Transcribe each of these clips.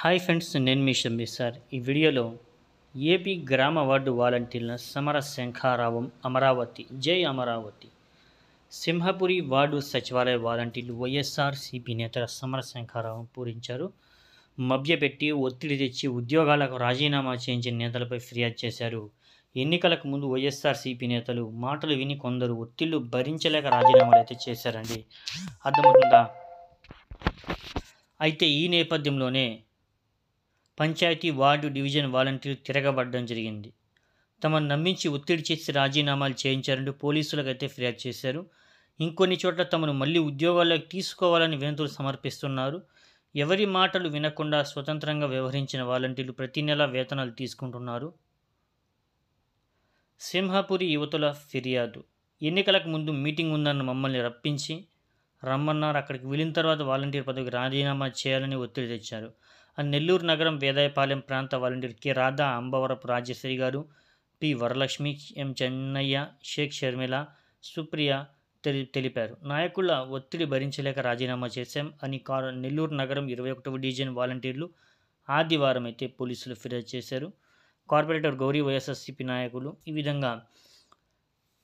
hi friends నేను మీ షంబి sir ఈ వీడియోలో ఏపీ గ్రామ వార్డు వాలంటీర్ల సమర శంఖారావం అమరావతి జై అమరావతి సింహపురి వార్డు సచివాలయ వాలంటీర్లు వైఎస్ఆర్సీపీ నేతల సమర శంఖారావం పూరించారు మభ్యపెట్టి ఒత్తిడి తెచ్చి ఉద్యోగాలకు రాజీనామా చేయించిన నేతలపై ఫిర్యాదు చేశారు ఎన్నికలకు ముందు వైఎస్ఆర్సీపీ నేతలు మాటలు విని కొందరు ఒత్తిళ్లు భరించలేక రాజీనామాలు అయితే చేశారండి అర్థమవుతుందా అయితే ఈ నేపథ్యంలోనే పంచాయతీ వార్డు డివిజన్ వాలంటీర్లు తిరగబడడం జరిగింది తమను నమ్మించి ఒత్తిడి చేసి రాజీనామాలు చేయించారంటూ పోలీసులకైతే ఫిర్యాదు చేశారు ఇంకొన్ని చోట్ల తమను మళ్ళీ ఉద్యోగాల్లోకి తీసుకోవాలని వినతులు సమర్పిస్తున్నారు ఎవరి మాటలు వినకుండా స్వతంత్రంగా వ్యవహరించిన వాలంటీర్లు ప్రతి నెలా వేతనాలు తీసుకుంటున్నారు సింహాపురి యువతుల ఫిర్యాదు ఎన్నికలకు ముందు మీటింగ్ ఉందన్న మమ్మల్ని రప్పించి రమ్మన్నారు అక్కడికి వెళ్ళిన తర్వాత వాలంటీర్ పదవికి రాజీనామా చేయాలని ఒత్తిడి తెచ్చారు నెల్లూరు నగరం వేదాయపాలెం ప్రాంత వాలంటీర్ కె రాధా అంబవరపు రాజశ్రీ గారు పి వరలక్ష్మి ఎం చెన్నయ్య షేక్ షర్మిల సుప్రియ తెలి తెలిపారు నాయకుల ఒత్తిడి భరించలేక రాజీనామా చేశాం అని కారు నెల్లూరు నగరం ఇరవై ఒకటవ డివిజన్ వాలంటీర్లు ఆదివారం అయితే పోలీసులు ఫిర్యాదు చేశారు కార్పొరేటర్ గౌరీ వైఎస్ఎస్సిపి నాయకులు ఈ విధంగా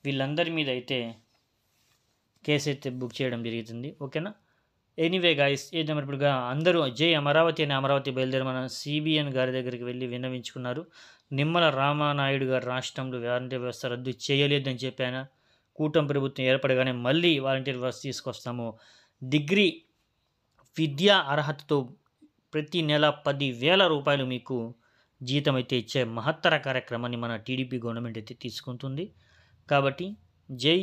వీళ్ళందరి మీద అయితే కేసు అయితే బుక్ చేయడం జరుగుతుంది ఓకేనా ఎనీవే గాయస్ ఇప్పుడు అందరూ జై అమరావతి అనే అమరావతి బయలుదేరి మన సిబిఎన్ గారి దగ్గరికి వెళ్ళి విన్నవించుకున్నారు నిమ్మల రామానాయుడు గారు రాష్ట్రంలో వాలంటీర్ వ్యవస్థ రద్దు చేయలేదని చెప్పాను కూటమి ప్రభుత్వం ఏర్పడగానే మళ్ళీ వాలంటీర్ వ్యవస్థ తీసుకొస్తాము డిగ్రీ విద్యా అర్హతతో ప్రతి నెల పది వేల రూపాయలు మీకు జీతం అయితే ఇచ్చే మహత్తర కార్యక్రమాన్ని మన టీడీపీ గవర్నమెంట్ అయితే తీసుకుంటుంది కాబట్టి జై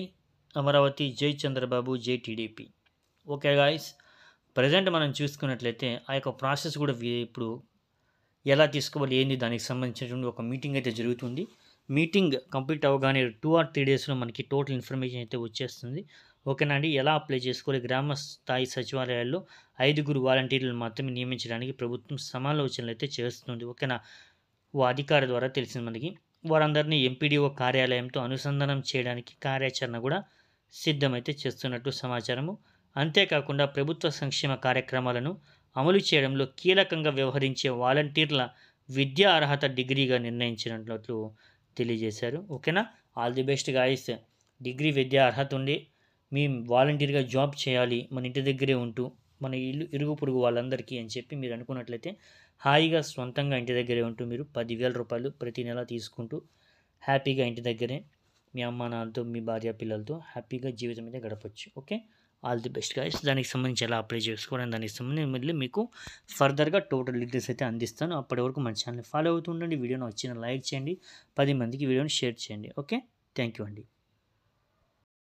అమరావతి జై చంద్రబాబు జై టీడీపీ ఓకే గాయస్ ప్రజెంట్ మనం చూసుకున్నట్లయితే ఆ యొక్క ప్రాసెస్ కూడా ఇప్పుడు ఎలా తీసుకోవాలి ఏంది దానికి సంబంధించినటువంటి ఒక మీటింగ్ అయితే జరుగుతుంది మీటింగ్ కంప్లీట్ అవ్వగానే టూ ఆర్ త్రీ డేస్లో మనకి టోటల్ ఇన్ఫర్మేషన్ అయితే వచ్చేస్తుంది ఓకేనా అండి ఎలా అప్లై చేసుకోవాలి గ్రామ స్థాయి సచివాలయాల్లో ఐదుగురు వాలంటీర్లను మాత్రమే నియమించడానికి ప్రభుత్వం సమాలోచనలు అయితే చేస్తుంది ఓకేనా ఓ అధికారి ద్వారా తెలిసింది మనకి వారందరినీ ఎంపీడీఓ కార్యాలయంతో అనుసంధానం చేయడానికి కార్యాచరణ కూడా సిద్ధమైతే చేస్తున్నట్టు సమాచారము అంతేకాకుండా ప్రభుత్వ సంక్షేమ కార్యక్రమాలను అమలు చేయడంలో కీలకంగా వ్యవహరించే వాలంటీర్ల విద్యా అర్హత డిగ్రీగా నిర్ణయించినట్లు తెలియజేశారు ఓకేనా all the best guys degree విద్యా అర్హత ఉండి మేము వాలంటీర్గా జాబ్ చేయాలి మన ఇంటి దగ్గరే ఉంటూ మన ఇల్లు ఇరుగు పొరుగు వాళ్ళందరికీ అని చెప్పి మీరు అనుకున్నట్లయితే హాయిగా సొంతంగా ఇంటి దగ్గరే ఉంటూ మీరు పదివేల రూపాయలు ప్రతి నెల తీసుకుంటూ హ్యాపీగా ఇంటి దగ్గరే మీ అమ్మ నాన్నతో మీ భార్య పిల్లలతో హ్యాపీగా జీవితం మీద గడపచ్చు okay all the best guys దానికి సంబంధించి ఎలా అప్లై చేసుకోవడం దానికి సంబంధించి మళ్ళీ మీకు ఫర్దర్గా టోటల్ డీటెయిల్స్ అయితే అందిస్తాను అప్పటి వరకు మన ఛానల్ ఫాలో అవుతుండండి వీడియోని వచ్చిన లైక్ చేయండి పది మందికి వీడియోని షేర్ చేయండి ఓకే థ్యాంక్ యూ అండి